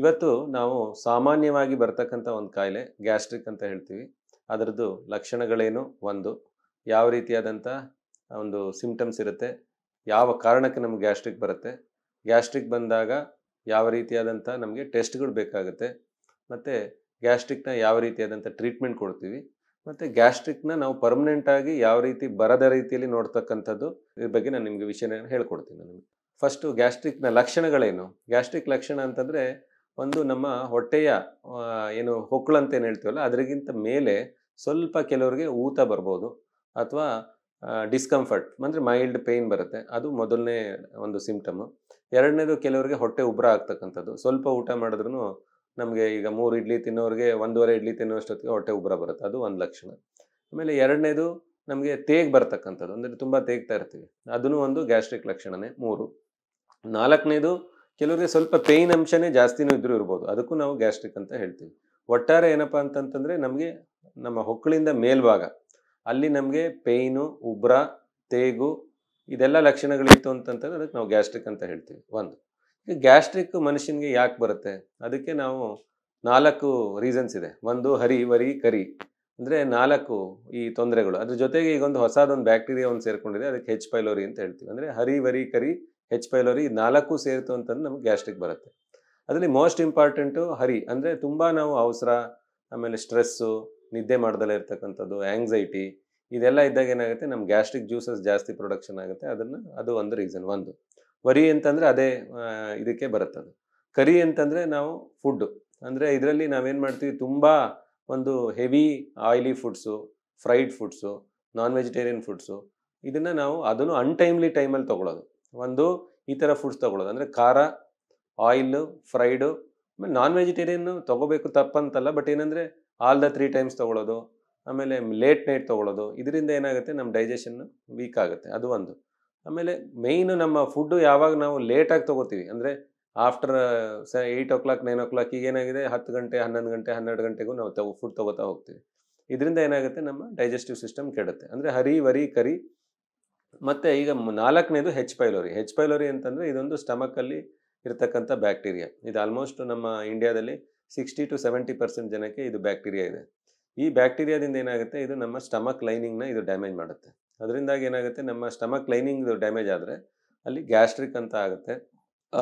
ಇವತ್ತು ನಾವು ಸಾಮಾನ್ಯವಾಗಿ ಬರ್ತಕ್ಕಂಥ ಒಂದು ಕಾಯಿಲೆ ಗ್ಯಾಸ್ಟ್ರಿಕ್ ಅಂತ ಹೇಳ್ತೀವಿ ಅದರದ್ದು ಲಕ್ಷಣಗಳೇನು ಒಂದು ಯಾವ ರೀತಿಯಾದಂಥ ಒಂದು ಸಿಂಪ್ಟಮ್ಸ್ ಇರುತ್ತೆ ಯಾವ ಕಾರಣಕ್ಕೆ ನಮ್ಗೆ ಗ್ಯಾಸ್ಟ್ರಿಕ್ ಬರುತ್ತೆ ಗ್ಯಾಸ್ಟ್ರಿಕ್ ಬಂದಾಗ ಯಾವ ರೀತಿಯಾದಂಥ ನಮಗೆ ಟೆಸ್ಟ್ಗಳು ಬೇಕಾಗುತ್ತೆ ಮತ್ತು ಗ್ಯಾಸ್ಟ್ರಿಕ್ನ ಯಾವ ರೀತಿಯಾದಂಥ ಟ್ರೀಟ್ಮೆಂಟ್ ಕೊಡ್ತೀವಿ ಮತ್ತು ಗ್ಯಾಸ್ಟ್ರಿಕ್ನ ನಾವು ಪರ್ಮನೆಂಟಾಗಿ ಯಾವ ರೀತಿ ಬರದ ರೀತಿಯಲ್ಲಿ ನೋಡ್ತಕ್ಕಂಥದ್ದು ಇದ್ರ ಬಗ್ಗೆ ನಾನು ನಿಮಗೆ ವಿಷಯನ ಹೇಳ್ಕೊಡ್ತೀನಿ ನನಗೆ ಫಸ್ಟು ಗ್ಯಾಸ್ಟ್ರಿಕ್ನ ಲಕ್ಷಣಗಳೇನು ಗ್ಯಾಸ್ಟ್ರಿಕ್ ಲಕ್ಷಣ ಅಂತಂದರೆ ಒಂದು ನಮ್ಮ ಹೊಟ್ಟೆಯ ಏನು ಅಂತ ಏನು ಹೇಳ್ತೀವಲ್ಲ ಅದರಿಗಿಂತ ಮೇಲೆ ಸ್ವಲ್ಪ ಕೆಲವರಿಗೆ ಊತ ಬರ್ಬೋದು ಅಥವಾ ಡಿಸ್ಕಂಫರ್ಟ್ ಅಂದರೆ ಮೈಲ್ಡ್ ಪೇಯ್ನ್ ಬರುತ್ತೆ ಅದು ಮೊದಲನೇ ಒಂದು ಸಿಂಪ್ಟಮು ಎರಡನೇದು ಕೆಲವರಿಗೆ ಹೊಟ್ಟೆ ಉಬ್ಬರ ಆಗ್ತಕ್ಕಂಥದ್ದು ಸ್ವಲ್ಪ ಊಟ ಮಾಡಿದ್ರೂ ನಮಗೆ ಈಗ ಮೂರು ಇಡ್ಲಿ ತಿನ್ನೋರಿಗೆ ಒಂದೂವರೆ ಇಡ್ಲಿ ತಿನ್ನೋಷ್ಟೊತ್ತಿಗೆ ಹೊಟ್ಟೆ ಉಬ್ಬರ ಬರುತ್ತೆ ಅದು ಒಂದು ಲಕ್ಷಣ ಆಮೇಲೆ ಎರಡನೇದು ನಮಗೆ ತೇಗ್ ಬರ್ತಕ್ಕಂಥದ್ದು ಅಂದರೆ ತುಂಬ ತೇಗ್ತಾ ಇರ್ತೀವಿ ಅದೂ ಒಂದು ಗ್ಯಾಸ್ಟ್ರಿಕ್ ಲಕ್ಷಣನೇ ಮೂರು ನಾಲ್ಕನೇದು ಕೆಲವರಿಗೆ ಸ್ವಲ್ಪ ಪೇಯ್ನ್ ಅಂಶನೇ ಜಾಸ್ತಿನೂ ಇದ್ರೂ ಇರ್ಬೋದು ಅದಕ್ಕೂ ನಾವು ಗ್ಯಾಸ್ಟ್ರಿಕ್ ಅಂತ ಹೇಳ್ತೀವಿ ಒಟ್ಟಾರೆ ಏನಪ್ಪ ಅಂತಂತಂದರೆ ನಮಗೆ ನಮ್ಮ ಹೊಕ್ಕಳಿಂದ ಮೇಲ್ಭಾಗ ಅಲ್ಲಿ ನಮಗೆ ಪೇಯ್ನು ಉಬ್ರ ತೇಗು ಇದೆಲ್ಲ ಲಕ್ಷಣಗಳಿತ್ತು ಅಂತಂತಂದರೆ ಅದಕ್ಕೆ ನಾವು ಗ್ಯಾಸ್ಟ್ರಿಕ್ ಅಂತ ಹೇಳ್ತೀವಿ ಒಂದು ಈಗ ಗ್ಯಾಸ್ಟ್ರಿಕ್ ಮನುಷ್ಯನಿಗೆ ಯಾಕೆ ಬರುತ್ತೆ ಅದಕ್ಕೆ ನಾವು ನಾಲ್ಕು ರೀಸನ್ಸ್ ಇದೆ ಒಂದು ಹರಿ ವರಿ ಕರಿ ಅಂದರೆ ನಾಲ್ಕು ಈ ತೊಂದರೆಗಳು ಅದ್ರ ಜೊತೆಗೆ ಈಗೊಂದು ಹೊಸದೊಂದು ಬ್ಯಾಕ್ಟೀರಿಯಾ ಒಂದು ಸೇರಿಕೊಂಡಿದೆ ಅದಕ್ಕೆ ಹೆಚ್ ಪೈಲೋರಿ ಅಂತ ಹೇಳ್ತೀವಿ ಅಂದರೆ ಹರಿ ವರಿ ಕರಿ ಹೆಚ್ ಪೈಲೋರಿ ನಾಲ್ಕು ಸೇರಿತು ಅಂತಂದ್ರೆ ನಮ್ಗೆ ಗ್ಯಾಸ್ಟ್ರಿಕ್ ಬರುತ್ತೆ ಅದರಲ್ಲಿ ಮೋಸ್ಟ್ ಇಂಪಾರ್ಟೆಂಟು ಹರಿ ಅಂದರೆ ತುಂಬ ನಾವು ಅವಸರ ಆಮೇಲೆ ಸ್ಟ್ರೆಸ್ಸು ನಿದ್ದೆ ಮಾಡ್ದಲ್ಲೇ ಇರ್ತಕ್ಕಂಥದ್ದು ಆ್ಯಂಗ್ಸೈಟಿ ಇದೆಲ್ಲ ಇದ್ದಾಗ ಏನಾಗುತ್ತೆ ನಮ್ಮ ಗ್ಯಾಸ್ಟ್ರಿಕ್ ಜ್ಯೂಸಸ್ ಜಾಸ್ತಿ ಪ್ರೊಡಕ್ಷನ್ ಆಗುತ್ತೆ ಅದನ್ನು ಅದು ಒಂದು ರೀಸನ್ ಒಂದು ವರಿ ಅಂತಂದರೆ ಅದೇ ಇದಕ್ಕೆ ಬರುತ್ತೆ ಅದು ಕರಿ ಅಂತಂದರೆ ನಾವು ಫುಡ್ಡು ಅಂದರೆ ಇದರಲ್ಲಿ ನಾವೇನು ಮಾಡ್ತೀವಿ ತುಂಬ ಒಂದು heavy oily foods fried foods non vegetarian foods ಇದನ್ನು ನಾವು ಅದನ್ನು ಅನ್ಟೈಮ್ಲಿ ಟೈಮಲ್ಲಿ ತೊಗೊಳೋದು ಒಂದು ಈ ಥರ ಫುಡ್ಸ್ ತೊಗೊಳ್ಳೋದು ಅಂದರೆ ಖಾರ ಆಯಿಲ್ ಫ್ರೈಡು ಆಮೇಲೆ ನಾನ್ ವೆಜಿಟೇರಿಯನ್ನು ತೊಗೋಬೇಕು ತಪ್ಪಂತಲ್ಲ ಬಟ್ ಏನಂದರೆ ಆಲ್ ದ ತ್ರೀ ಟೈಮ್ಸ್ ತೊಗೊಳ್ಳೋದು ಆಮೇಲೆ ಲೇಟ್ ನೈಟ್ ತೊಗೊಳ್ಳೋದು ಇದರಿಂದ ಏನಾಗುತ್ತೆ ನಮ್ಮ ಡೈಜೆಷನ್ನು ವೀಕ್ ಆಗುತ್ತೆ ಅದು ಒಂದು ಆಮೇಲೆ ಮೇಯ್ನು ನಮ್ಮ ಫುಡ್ಡು ಯಾವಾಗ ನಾವು ಲೇಟಾಗಿ ತೊಗೋತೀವಿ ಅಂದರೆ after the eight o'clock nine o'clock ಏನಾಗಿದೆ ಹತ್ತು ಗಂಟೆ ಹನ್ನೊಂದು ಗಂಟೆ ಹನ್ನೆರಡು ಗಂಟೆಗೂ ನಾವು ತಗೋ ಫುಡ್ ತೊಗೋತಾ ಹೋಗ್ತೀವಿ ಇದರಿಂದ ಏನಾಗುತ್ತೆ ನಮ್ಮ ಡೈಜೆಸ್ಟಿವ್ ಸಿಸ್ಟಮ್ ಕೆಡುತ್ತೆ ಅಂದರೆ ಹರಿ ವರಿ ಕರಿ ಮತ್ತು ಈಗ ನಾಲ್ಕನೇದು ಹೆಚ್ ಪೈಲೋರಿ ಹೆಚ್ ಪೈಲೋರಿ ಅಂತಂದರೆ ಇದೊಂದು ಸ್ಟಮಕಲ್ಲಿ ಇರತಕ್ಕಂಥ ಬ್ಯಾಕ್ಟೀರಿಯಾ ಇದು ಆಲ್ಮೋಸ್ಟ್ ನಮ್ಮ ಇಂಡಿಯಾದಲ್ಲಿ ಸಿಕ್ಸ್ಟಿ ಟು ಸೆವೆಂಟಿ ಪರ್ಸೆಂಟ್ ಜನಕ್ಕೆ ಇದು ಬ್ಯಾಕ್ಟೀರಿಯಾ ಇದೆ ಈ ಬ್ಯಾಕ್ಟೀರಿಯಾದಿಂದ ಏನಾಗುತ್ತೆ ಇದು ನಮ್ಮ ಸ್ಟಮಕ್ ಲೈನಿಂಗ್ನ ಇದು ಡ್ಯಾಮೇಜ್ ಮಾಡುತ್ತೆ ಅದರಿಂದಾಗಿ ಏನಾಗುತ್ತೆ ನಮ್ಮ ಸ್ಟಮಕ್ ಲೈನಿಂಗ್ ಡ್ಯಾಮೇಜ್ ಆದರೆ ಅಲ್ಲಿ ಗ್ಯಾಸ್ಟ್ರಿಕ್ ಅಂತ ಆಗುತ್ತೆ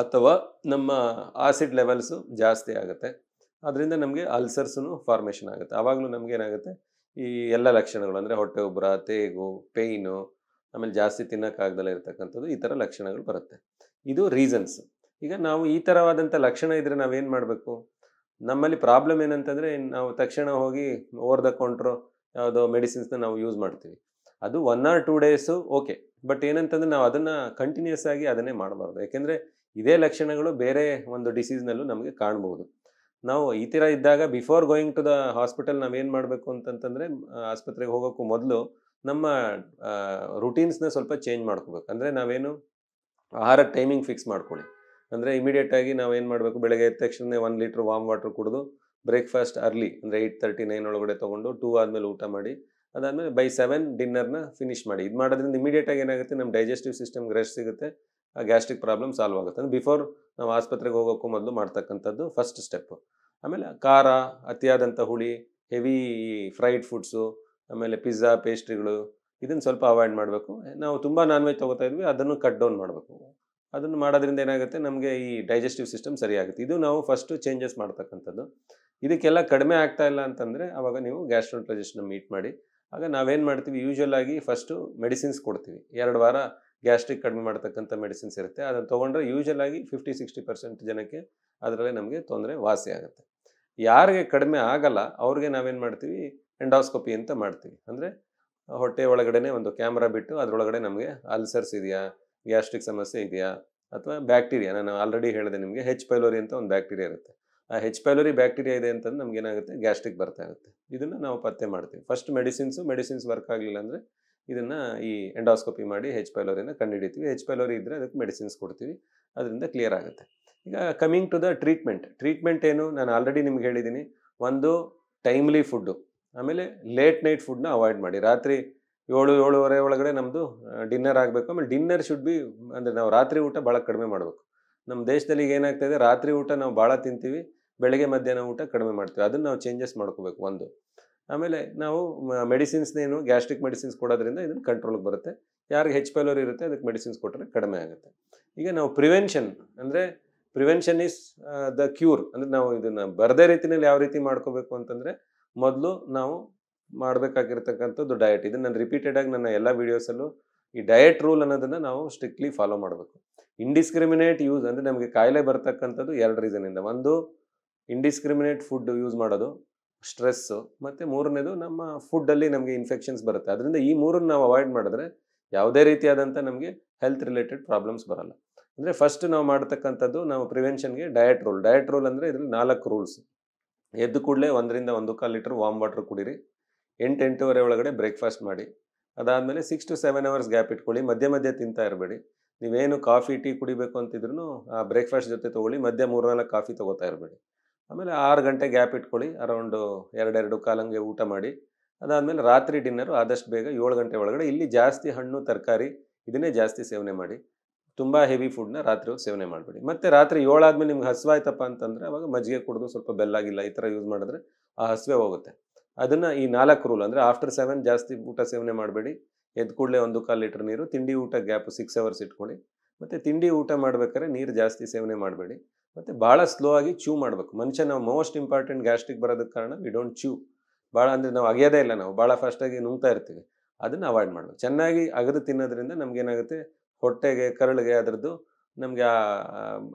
ಅಥವಾ ನಮ್ಮ ಆಸಿಡ್ ಲೆವೆಲ್ಸು ಜಾಸ್ತಿ ಆಗುತ್ತೆ ಅದರಿಂದ ನಮಗೆ ಅಲ್ಸರ್ಸೂ ಫಾರ್ಮೇಷನ್ ಆಗುತ್ತೆ ಆವಾಗಲೂ ನಮಗೇನಾಗುತ್ತೆ ಈ ಎಲ್ಲ ಲಕ್ಷಣಗಳು ಅಂದರೆ ಹೊಟ್ಟೆ ಉಬ್ಬರ ತೇಗು ಪೇಯ್ನು ಆಮೇಲೆ ಜಾಸ್ತಿ ತಿನ್ನೋಕ್ಕಾಗ್ದಲ್ಲ ಇರತಕ್ಕಂಥದ್ದು ಈ ಥರ ಲಕ್ಷಣಗಳು ಬರುತ್ತೆ ಇದು ರೀಸನ್ಸ್ ಈಗ ನಾವು ಈ ಥರವಾದಂಥ ಲಕ್ಷಣ ಇದ್ದರೆ ನಾವೇನು ಮಾಡಬೇಕು ನಮ್ಮಲ್ಲಿ ಪ್ರಾಬ್ಲಮ್ ಏನಂತಂದರೆ ನಾವು ತಕ್ಷಣ ಹೋಗಿ ಓವರ್ ದ ಕೌಂಟ್ರು ಯಾವುದೋ ಮೆಡಿಸಿನ್ಸ್ನ ನಾವು ಯೂಸ್ ಮಾಡ್ತೀವಿ ಅದು one or two days okay but ಏನಂತಂದರೆ ನಾವು ಅದನ್ನು ಕಂಟಿನ್ಯೂಸ್ ಆಗಿ ಅದನ್ನೇ ಮಾಡಬಾರ್ದು ಯಾಕೆಂದರೆ ಇದೇ ಲಕ್ಷಣಗಳು ಬೇರೆ ಒಂದು ಡಿಸೀಸ್ನಲ್ಲೂ ನಮಗೆ ಕಾಣ್ಬೋದು ನಾವು ಈ ಥರ ಇದ್ದಾಗ before going to the hospital ನಾವೇನು ಮಾಡಬೇಕು ಅಂತಂತಂದರೆ ಆಸ್ಪತ್ರೆಗೆ ಹೋಗೋಕ್ಕೂ ಮೊದಲು ನಮ್ಮ ರುಟೀನ್ಸ್ನ ಸ್ವಲ್ಪ ಚೇಂಜ್ ಮಾಡ್ಕೋಬೇಕು ಅಂದರೆ ನಾವೇನು ಆಹಾರ ಟೈಮಿಂಗ್ ಫಿಕ್ಸ್ ಮಾಡ್ಕೊಳ್ಳಿ ಅಂದರೆ ಇಮಿಡಿಯೇಟಾಗಿ ನಾವೇನು ಮಾಡಬೇಕು ಬೆಳಗ್ಗೆ ಎದ್ದ ತಕ್ಷಣ ಒನ್ ಲೀಟ್ರ್ ವಾಮ್ ವಾಟರ್ ಕುಡಿದು ಬ್ರೇಕ್ಫಾಸ್ಟ್ ಅರ್ಲಿ ಅಂದರೆ ಏಯ್ಟ್ ತರ್ಟಿ ನೈನ್ ಒಳಗಡೆ ತೊಗೊಂಡು ಟೂ ಆದಮೇಲೆ ಊಟ ಮಾಡಿ ಅದಾದಮೇಲೆ ಬೈ ಸೆವೆನ್ ಡಿನ್ನರ್ನ ಫಿನಿಶ್ ಮಾಡಿ ಇದು ಮಾಡೋದ್ರಿಂದ ಇಮಿಡಿಯೇಟಾಗಿ ಏನಾಗುತ್ತೆ ನಮ್ಮ ಡೈಜೆಸ್ಟಿವ್ ಸಿಸ್ಟಮ್ಗೆ ರೆಸ್ಟ್ ಸಿಗುತ್ತೆ ಆ ಗ್ಯಾಸ್ಟ್ರಿಕ್ ಪ್ರಾಬ್ಲಮ್ ಸಾಲ್ವ್ ಆಗುತ್ತೆ ಅಂದರೆ ಬಿಫೋರ್ ನಾವು ಆಸ್ಪತ್ರೆಗೆ ಹೋಗೋಕ್ಕೂ ಮೊದಲು ಮಾಡ್ತಕ್ಕಂಥದ್ದು ಫಸ್ಟ್ ಸ್ಟೆಪ್ಪು ಆಮೇಲೆ ಖಾರ ಅತಿಯಾದಂಥ ಹುಳಿ ಹೆವಿ ಫ್ರೈಡ್ ಫುಡ್ಸು ಆಮೇಲೆ ಪಿಜ್ಜಾ ಪೇಸ್ಟ್ರಿಗಳು ಇದನ್ನು ಸ್ವಲ್ಪ ಅವಾಯ್ಡ್ ಮಾಡಬೇಕು ನಾವು ತುಂಬ ನಾನ್ ವೆಜ್ ತೊಗೋತಾ ಇದ್ವಿ ಅದನ್ನು ಕಟ್ ಡೌನ್ ಮಾಡಬೇಕು ಅದನ್ನು ಮಾಡೋದ್ರಿಂದ ಏನಾಗುತ್ತೆ ನಮಗೆ ಈ ಡೈಜೆಸ್ಟಿವ್ ಸಿಸ್ಟಮ್ ಸರಿಯಾಗುತ್ತೆ ಇದು ನಾವು ಫಸ್ಟು ಚೇಂಜಸ್ ಮಾಡ್ತಕ್ಕಂಥದ್ದು ಇದಕ್ಕೆಲ್ಲ ಕಡಿಮೆ ಆಗ್ತಾ ಇಲ್ಲ ಅಂತಂದರೆ ಆವಾಗ ನೀವು ಗ್ಯಾಸ್ಟ್ರೋಂಟ್ರಜಿಸ್ಟ್ನ ಮೀಟ್ ಮಾಡಿ ಆಗ ನಾವೇನು ಮಾಡ್ತೀವಿ ಯೂಶ್ವಲ್ ಆಗಿ ಫಸ್ಟು ಮೆಡಿಸಿನ್ಸ್ ಕೊಡ್ತೀವಿ ಎರಡು ವಾರ ಗ್ಯಾಸ್ಟ್ರಿಕ್ ಕಡಿಮೆ ಮಾಡ್ತಕ್ಕಂಥ ಮೆಡಿಸಿನ್ಸ್ ಇರುತ್ತೆ ಅದನ್ನು ತೊಗೊಂಡ್ರೆ ಯೂಶ್ವಲ್ ಆಗಿ ಫಿಫ್ಟಿ ಸಿಕ್ಸ್ಟಿ ಪರ್ಸೆಂಟ್ ಜನಕ್ಕೆ ಅದರಲ್ಲೇ ನಮಗೆ ತೊಂದರೆ ವಾಸಿ ಆಗುತ್ತೆ ಯಾರಿಗೆ ಕಡಿಮೆ ಆಗಲ್ಲ ಅವ್ರಿಗೆ ನಾವೇನು ಮಾಡ್ತೀವಿ ಎಂಡೋಸ್ಕೋಪಿ ಅಂತ ಮಾಡ್ತೀವಿ ಅಂದರೆ ಹೊಟ್ಟೆ ಒಳಗಡೆ ಒಂದು ಕ್ಯಾಮ್ರಾ ಬಿಟ್ಟು ಅದರೊಳಗಡೆ ನಮಗೆ ಅಲ್ಸರ್ಸ್ ಇದೆಯಾ ಗ್ಯಾಸ್ಟ್ರಿಕ್ ಸಮಸ್ಯೆ ಇದೆಯಾ ಅಥವಾ ಬ್ಯಾಕ್ಟೀರಿಯಾ ನಾನು ಆಲ್ರೆಡಿ ಹೇಳಿದೆ ನಿಮಗೆ ಹೆಚ್ ಪೈಲೋರಿ ಅಂತ ಒಂದು ಬ್ಯಾಕ್ಟೀರಿಯಾ ಇರುತ್ತೆ ಆ ಹೆಚ್ ಪೈಲೋರಿ ಬ್ಯಾಕ್ಟೀರಿಯಾ ಇದೆ ಅಂತಂದ್ರೆ ನಮ್ಗೆ ಏನಾಗುತ್ತೆ ಗ್ಯಾಸ್ಟ್ರಿಕ್ ಬರ್ತಾ ಇರುತ್ತೆ ಇದನ್ನು ನಾವು ಪತ್ತೆ ಮಾಡ್ತೀವಿ ಫಸ್ಟ್ ಮೆಡಿಸಿನ್ಸು ಮೆಡಿಸಿನ್ಸ್ ವರ್ಕ್ ಆಗಲಿಲ್ಲ ಅಂದರೆ ಇದನ್ನು ಈ ಎಂಡೋಸ್ಕೋಪಿ ಮಾಡಿ ಹೆಚ್ ಪೈಲೋರಿನ ಕಂಡುಹಿಡಿತೀವಿ ಹೆಚ್ ಪೈಲೋರಿ ಇದ್ದರೆ ಅದಕ್ಕೆ ಮೆಡಿಸಿನ್ಸ್ ಕೊಡ್ತೀವಿ ಅದರಿಂದ ಕ್ಲಿಯರ್ ಆಗುತ್ತೆ ಈಗ coming to the treatment treatment ಏನು ನಾನು ಆಲ್ರೆಡಿ ನಿಮ್ಗೆ ಹೇಳಿದ್ದೀನಿ ಒಂದು ಟೈಮ್ಲಿ ಫುಡ್ಡು ಆಮೇಲೆ ಲೇಟ್ ನೈಟ್ ಫುಡ್ನ ಅವಾಯ್ಡ್ ಮಾಡಿ ರಾತ್ರಿ ಏಳು ಏಳುವರೆ ಒಳಗಡೆ ನಮ್ಮದು ಡಿನ್ನರ್ ಆಗಬೇಕು ಆಮೇಲೆ ಡಿನ್ನರ್ ಶುಡ್ ಬಿ ಅಂದರೆ ನಾವು ರಾತ್ರಿ ಊಟ ಭಾಳ ಕಡಿಮೆ ಮಾಡಬೇಕು ನಮ್ಮ ದೇಶದಲ್ಲಿ ಈಗ ಏನಾಗ್ತಾಯಿದೆ ರಾತ್ರಿ ಊಟ ನಾವು ಭಾಳ ತಿಂತೀವಿ ಬೆಳಗ್ಗೆ ಮಧ್ಯಾಹ್ನ ಊಟ ಕಡಿಮೆ ಮಾಡ್ತೀವಿ ಅದನ್ನು ನಾವು ಚೇಂಜಸ್ ಮಾಡ್ಕೋಬೇಕು ಒಂದು ಆಮೇಲೆ ನಾವು ಮೆಡಿಸಿನ್ಸ್ನೇನು ಗ್ಯಾಸ್ಟ್ರಿಕ್ ಮೆಡಿಸಿನ್ಸ್ ಕೊಡೋದ್ರಿಂದ ಇದನ್ನು ಕಂಟ್ರೋಲ್ಗೆ ಬರುತ್ತೆ ಯಾರಿಗೆ ಹೆಚ್ ಪೈಲೋರ್ ಇರುತ್ತೆ ಅದಕ್ಕೆ ಮೆಡಿಸಿನ್ಸ್ ಕೊಟ್ಟರೆ ಕಡಿಮೆ ಆಗುತ್ತೆ ಈಗ ನಾವು ಪ್ರಿವೆನ್ಷನ್ ಅಂದರೆ ಪ್ರಿವೆನ್ಷನ್ ಈಸ್ ದ ಕ್ಯೂರ್ ಅಂದರೆ ನಾವು ಇದನ್ನು ಬರದೇ ರೀತಿಯಲ್ಲಿ ಯಾವ ರೀತಿ ಮಾಡ್ಕೋಬೇಕು ಅಂತಂದರೆ ಮೊದಲು ನಾವು ಮಾಡಬೇಕಾಗಿರ್ತಕ್ಕಂಥದ್ದು ಡಯಟ್ ಇದು ನಾನು ರಿಪೀಟೆಡ್ ಆಗಿ ನನ್ನ ಎಲ್ಲ ವೀಡಿಯೋಸಲ್ಲೂ ಈ ಡಯಟ್ ರೂಲ್ ಅನ್ನೋದನ್ನು ನಾವು ಸ್ಟ್ರಿಕ್ಟ್ಲಿ ಫಾಲೋ ಮಾಡಬೇಕು ಇಂಡಿಸ್ಕ್ರಿಮಿನೇಟ್ ಯೂಸ್ ಅಂದರೆ ನಮಗೆ ಕಾಯಿಲೆ ಬರ್ತಕ್ಕಂಥದ್ದು ಎರಡು ರೀಸನಿಂದ ಒಂದು ಇಂಡಿಸ್ಕ್ರಿಮಿನೇಟ್ ಫುಡ್ ಯೂಸ್ ಮಾಡೋದು ಸ್ಟ್ರೆಸ್ಸು ಮತ್ತು ಮೂರನೇದು ನಮ್ಮ ಫುಡ್ಡಲ್ಲಿ ನಮಗೆ ಇನ್ಫೆಕ್ಷನ್ಸ್ ಬರುತ್ತೆ ಅದರಿಂದ ಈ ಮೂರನ್ನು ನಾವು ಅವಾಯ್ಡ್ ಮಾಡಿದ್ರೆ ಯಾವುದೇ ರೀತಿಯಾದಂಥ ನಮಗೆ ಹೆಲ್ತ್ ರಿಲೇಟೆಡ್ ಪ್ರಾಬ್ಲಮ್ಸ್ ಬರಲ್ಲ ಅಂದರೆ ಫಸ್ಟ್ ನಾವು ಮಾಡ್ತಕ್ಕಂಥದ್ದು ನಾವು ಪ್ರಿವೆನ್ಷನ್ಗೆ ಡಯಟ್ ರೂಲ್ ಡಯಟ್ ರೂಲ್ ಅಂದರೆ ಇದರಲ್ಲಿ ನಾಲ್ಕು ರೂಲ್ಸ್ ಎದ್ದು ಕೂಡಲೇ ಒಂದರಿಂದ ಒಂದು ಕಾಲು ಲೀಟ್ರ್ ವಾಮ್ ವಾಟ್ರ್ ಕುಡೀರಿ ಎಂಟು ಎಂಟೂವರೆ ಒಳಗಡೆ ಬ್ರೇಕ್ಫಾಸ್ಟ್ ಮಾಡಿ ಅದಾದಮೇಲೆ six to seven hours gap ಇಟ್ಕೊಳ್ಳಿ ಮಧ್ಯೆ ಮಧ್ಯೆ ತಿಂತಾ ಇರಬೇಡಿ ನೀವೇನು ಕಾಫಿ ಟೀ ಕುಡಿಬೇಕು ಅಂತಿದ್ರು ಆ ಬ್ರೇಕ್ಫಾಸ್ಟ್ ಜೊತೆ ತೊಗೊಳ್ಳಿ ಮಧ್ಯ ಮೂರ್ನಾಲ್ಕು ಕಾಫಿ ತೊಗೋತಾ ಇರಬೇಡಿ ಆಮೇಲೆ ಆರು ಗಂಟೆ ಗ್ಯಾಪ್ ಇಟ್ಕೊಳ್ಳಿ ಅರೌಂಡು ಎರಡೆರಡು ಕಾಲಂಗೆ ಊಟ ಮಾಡಿ ಅದಾದಮೇಲೆ ರಾತ್ರಿ ಡಿನ್ನರು ಆದಷ್ಟು ಬೇಗ ಏಳು ಗಂಟೆ ಒಳಗಡೆ ಇಲ್ಲಿ ಜಾಸ್ತಿ ಹಣ್ಣು ತರಕಾರಿ ಇದನ್ನೇ ಜಾಸ್ತಿ ಸೇವನೆ ಮಾಡಿ ತುಂಬ ಹೆವಿ ಫುಡ್ನ ರಾತ್ರಿ ಸೇವನೆ ಮಾಡಬೇಡಿ ಮತ್ತು ರಾತ್ರಿ ಏಳಾದ್ಮೇಲೆ ನಿಮ್ಗೆ ಆಯ್ತಪ್ಪ ಅಂತಂದರೆ ಅವಾಗ ಮಜ್ಜಿಗೆ ಕುಡಿದು ಸ್ವಲ್ಪ ಬೆಲ್ಲಾಗಿಲ್ಲ ಈ ಥರ ಯೂಸ್ ಮಾಡಿದ್ರೆ ಆ ಹಸುವೆ ಹೋಗುತ್ತೆ ಅದನ್ನು ಈ ನಾಲ್ಕು ರೂಲ್ ಅಂದರೆ ಆಫ್ಟರ್ ಸೆವೆನ್ ಜಾಸ್ತಿ ಊಟ ಸೇವನೆ ಮಾಡಬೇಡಿ ಎದ್ದು ಕೂಡಲೇ ಒಂದು ಕಾಲು ಲೀಟ್ರ್ ನೀರು ತಿಂಡಿ ಊಟ ಗ್ಯಾಪ್ ಸಿಕ್ಸ್ ಅವರ್ಸ್ ಇಟ್ಕೊಳ್ಳಿ ಮತ್ತು ತಿಂಡಿ ಊಟ ಮಾಡಬೇಕಾದ್ರೆ ನೀರು ಜಾಸ್ತಿ ಸೇವನೆ ಮಾಡಬೇಡಿ ಮತ್ತು ಭಾಳ ಸ್ಲೋ ಆಗಿ ಚೂ ಮಾಡಬೇಕು ಮನುಷ್ಯ ನಾವು ಮೋಸ್ಟ್ ಇಂಪಾರ್ಟೆಂಟ್ ಗ್ಯಾಸ್ಟ್ರಿಕ್ ಬರೋದಕ್ಕೆ ಕಾರಣ ವಿ ಡೋಂಟ್ ಚೂ ಭಾಳ ಅಂದರೆ ನಾವು ಅಗೆಯೋದೇ ಇಲ್ಲ ನಾವು ಭಾಳ ಫಾಸ್ಟಾಗಿ ನುಂಗ್ತಾ ಇರ್ತೀವಿ ಅದನ್ನು ಅವಾಯ್ಡ್ ಮಾಡಬೇಕು ಚೆನ್ನಾಗಿ ಅಗದು ತಿನ್ನೋದ್ರಿಂದ ನಮಗೇನಾಗುತ್ತೆ ಹೊಟ್ಟೆಗೆ ಕರಳಿಗೆ ಅದರದ್ದು ನಮಗೆ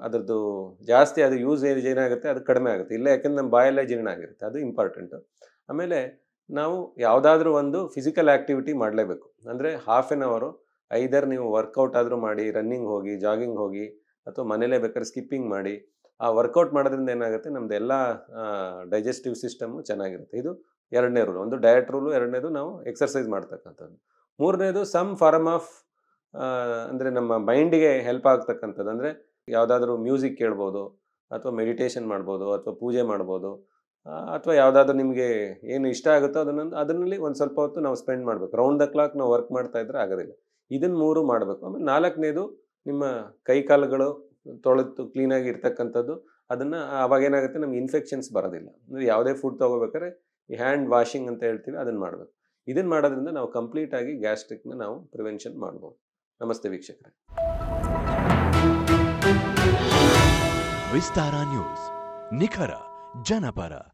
ಅದರದ್ದು ಜಾಸ್ತಿ ಅದು ಯೂಸ್ ಏನು ಏನಾಗುತ್ತೆ ಅದು ಕಡಿಮೆ ಆಗುತ್ತೆ ಇಲ್ಲ ಯಾಕೆಂದ್ರೆ ನಮ್ಮ ಬಾಯಲ್ಲೇ ಜೀರ್ಣ ಆಗಿರುತ್ತೆ ಅದು ಇಂಪಾರ್ಟೆಂಟು ಆಮೇಲೆ ನಾವು ಯಾವುದಾದ್ರೂ ಒಂದು ಫಿಸಿಕಲ್ ಆ್ಯಕ್ಟಿವಿಟಿ ಮಾಡಲೇಬೇಕು ಅಂದರೆ ಹಾಫ್ ಎನ್ ಅವರು ಐದರ್ ನೀವು ವರ್ಕೌಟ್ ಆದರೂ ಮಾಡಿ ರನ್ನಿಂಗ್ ಹೋಗಿ ಜಾಗಿಂಗ್ ಹೋಗಿ ಅಥವಾ ಮನೇಲೇ ಬೇಕಾದ್ರೆ ಸ್ಕಿಪ್ಪಿಂಗ್ ಮಾಡಿ ಆ ವರ್ಕೌಟ್ ಮಾಡೋದ್ರಿಂದ ಏನಾಗುತ್ತೆ ನಮ್ಮದೆಲ್ಲ ಡೈಜೆಸ್ಟಿವ್ ಸಿಸ್ಟಮು ಚೆನ್ನಾಗಿರುತ್ತೆ ಇದು ಎರಡನೇ ರೂಲು ಒಂದು ಡಯಟ್ ರೂಲು ಎರಡನೇದು ನಾವು ಎಕ್ಸರ್ಸೈಸ್ ಮಾಡ್ತಕ್ಕಂಥದ್ದು ಮೂರನೇದು ಸಮ್ ಫಾರ್ಮ್ ಆಫ್ ಅಂದರೆ ನಮ್ಮ ಮೈಂಡಿಗೆ ಹೆಲ್ಪ್ ಆಗ್ತಕ್ಕಂಥದ್ದು ಅಂದರೆ ಯಾವುದಾದ್ರೂ ಮ್ಯೂಸಿಕ್ ಕೇಳ್ಬೋದು ಅಥವಾ ಮೆಡಿಟೇಷನ್ ಮಾಡ್ಬೋದು ಅಥವಾ ಪೂಜೆ ಮಾಡ್ಬೋದು ಅಥವಾ ಯಾವುದಾದ್ರೂ ನಿಮಗೆ ಏನು ಇಷ್ಟ ಆಗುತ್ತೋ ಅದನ್ನು ಅದರಲ್ಲಿ ಒಂದು ಸ್ವಲ್ಪ ಹೊತ್ತು ನಾವು ಸ್ಪೆಂಡ್ ಮಾಡಬೇಕು ರೌಂಡ್ ದ ಕ್ಲಾಕ್ ನಾವು ವರ್ಕ್ ಮಾಡ್ತಾ ಇದ್ರೆ ಆಗೋದಿಲ್ಲ ಇದನ್ನು ಮೂರು ಮಾಡಬೇಕು ಆಮೇಲೆ ನಾಲ್ಕನೇದು ನಿಮ್ಮ ಕೈಕಾಲುಗಳು ಕಾಲುಗಳು ತೊಳೆದು ಕ್ಲೀನಾಗಿ ಇರ್ತಕ್ಕಂಥದ್ದು ಅದನ್ನು ಆವಾಗೇನಾಗುತ್ತೆ ನಮ್ಗೆ ಇನ್ಫೆಕ್ಷನ್ಸ್ ಬರೋದಿಲ್ಲ ಅಂದರೆ ಯಾವುದೇ ಫುಡ್ ತೊಗೋಬೇಕಾದ್ರೆ ಈ ಹ್ಯಾಂಡ್ ವಾಷಿಂಗ್ ಅಂತ ಹೇಳ್ತೀವಿ ಅದನ್ನು ಮಾಡಬೇಕು ಇದನ್ನು ಮಾಡೋದ್ರಿಂದ ನಾವು ಕಂಪ್ಲೀಟಾಗಿ ಗ್ಯಾಸ್ಟ್ರಿಕ್ನ ನಾವು ಪ್ರಿವೆನ್ಷನ್ ಮಾಡ್ಬೋದು नमस्ते वीक्षक विस्तारा न्यूज निखरा जनपरा